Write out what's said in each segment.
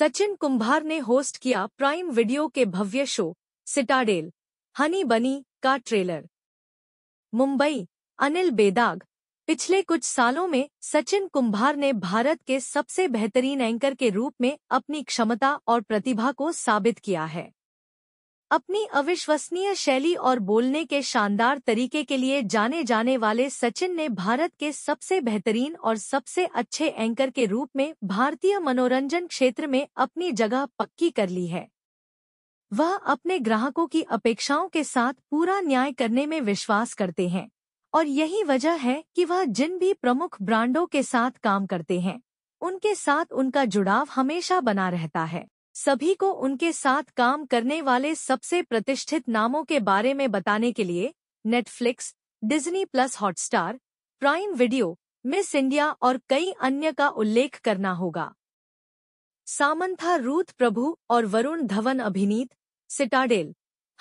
सचिन कुंभार ने होस्ट किया prime video के भव्य शो सिटाडेल हनी बनी का ट्रेलर मुंबई अनिल बेदाग पिछले कुछ सालों में सचिन कुंभार ने भारत के सबसे बेहतरीन एंकर के रूप में अपनी क्षमता और प्रतिभा को साबित किया है अपनी अविश्वसनीय शैली और बोलने के शानदार तरीके के लिए जाने जाने वाले सचिन ने भारत के सबसे बेहतरीन और सबसे अच्छे एंकर के रूप में भारतीय मनोरंजन क्षेत्र में अपनी जगह पक्की कर ली है वह अपने ग्राहकों की अपेक्षाओं के साथ पूरा न्याय करने में विश्वास करते हैं और यही वजह है कि वह जिन भी प्रमुख ब्रांडों के साथ काम करते हैं उनके साथ उनका जुड़ाव हमेशा बना रहता है सभी को उनके साथ काम करने वाले सबसे प्रतिष्ठित नामों के बारे में बताने के लिए Netflix Disney plus Hotstar Prime Video Miss India और कई अन्य का उल्लेख करना होगा सामंथा रूथ प्रभु और वरुण धवन अभिनीत सिटाडेल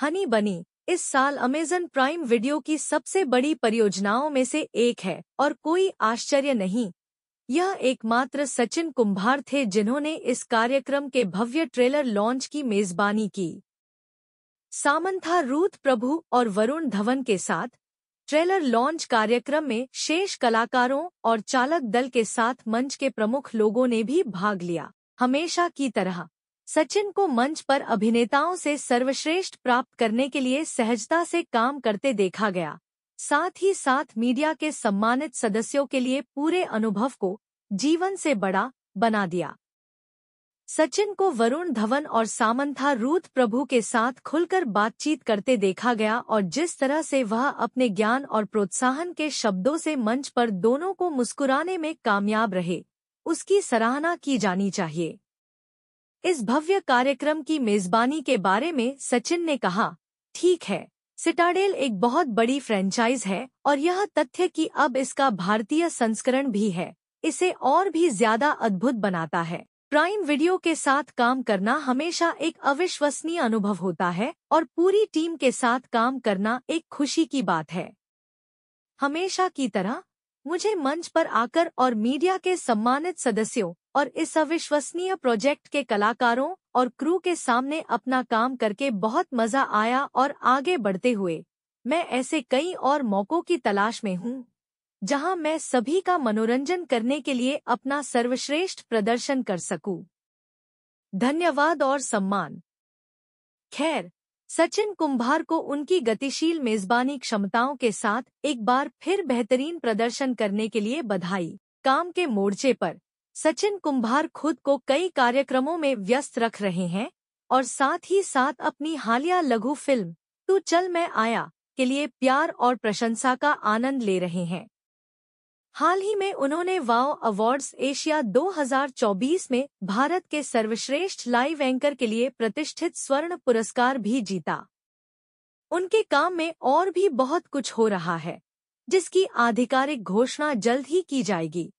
हनी बनी इस साल अमेजन प्राइम वीडियो की सबसे बड़ी परियोजनाओं में से एक है और कोई आश्चर्य नहीं यह एकमात्र सचिन कुंभार थे जिन्होंने इस कार्यक्रम के भव्य ट्रेलर लॉन्च की मेजबानी की सामंथा रूथ प्रभु और वरुण धवन के साथ ट्रेलर लॉन्च कार्यक्रम में शेष कलाकारों और चालक दल के साथ मंच के प्रमुख लोगों ने भी भाग लिया हमेशा की तरह सचिन को मंच पर अभिनेताओं से सर्वश्रेष्ठ प्राप्त करने के लिए सहजता से काम करते देखा गया साथ ही साथ मीडिया के सम्मानित सदस्यों के लिए पूरे अनुभव को जीवन से बड़ा बना दिया सचिन को वरुण धवन और सामंथा रूथ प्रभु के साथ खुलकर बातचीत करते देखा गया और जिस तरह से वह अपने ज्ञान और प्रोत्साहन के शब्दों से मंच पर दोनों को मुस्कुराने में कामयाब रहे उसकी सराहना की जानी चाहिए इस भव्य कार्यक्रम की मेजबानी के बारे में सचिन ने कहा ठीक है सिटाडेल एक बहुत बड़ी फ्रेंचाइज है और यह तथ्य कि अब इसका भारतीय संस्करण भी है इसे और भी ज्यादा अद्भुत बनाता है प्राइम वीडियो के साथ काम करना हमेशा एक अविश्वसनीय अनुभव होता है और पूरी टीम के साथ काम करना एक खुशी की बात है हमेशा की तरह मुझे मंच पर आकर और मीडिया के सम्मानित सदस्यों और इस अविश्वसनीय प्रोजेक्ट के कलाकारों और क्रू के सामने अपना काम करके बहुत मजा आया और आगे बढ़ते हुए मैं ऐसे कई और मौकों की तलाश में हूँ जहाँ मैं सभी का मनोरंजन करने के लिए अपना सर्वश्रेष्ठ प्रदर्शन कर सकूं। धन्यवाद और सम्मान खैर सचिन कुंभार को उनकी गतिशील मेजबानी क्षमताओं के साथ एक बार फिर बेहतरीन प्रदर्शन करने के लिए बधाई काम के मोर्चे पर सचिन कुंभार खुद को कई कार्यक्रमों में व्यस्त रख रहे हैं और साथ ही साथ अपनी हालिया लघु फिल्म तू चल मैं आया के लिए प्यार और प्रशंसा का आनंद ले रहे हैं हाल ही में उन्होंने वाओ अवार्ड्स एशिया 2024 में भारत के सर्वश्रेष्ठ लाइव एंकर के लिए प्रतिष्ठित स्वर्ण पुरस्कार भी जीता उनके काम में और भी बहुत कुछ हो रहा है जिसकी आधिकारिक घोषणा जल्द ही की जाएगी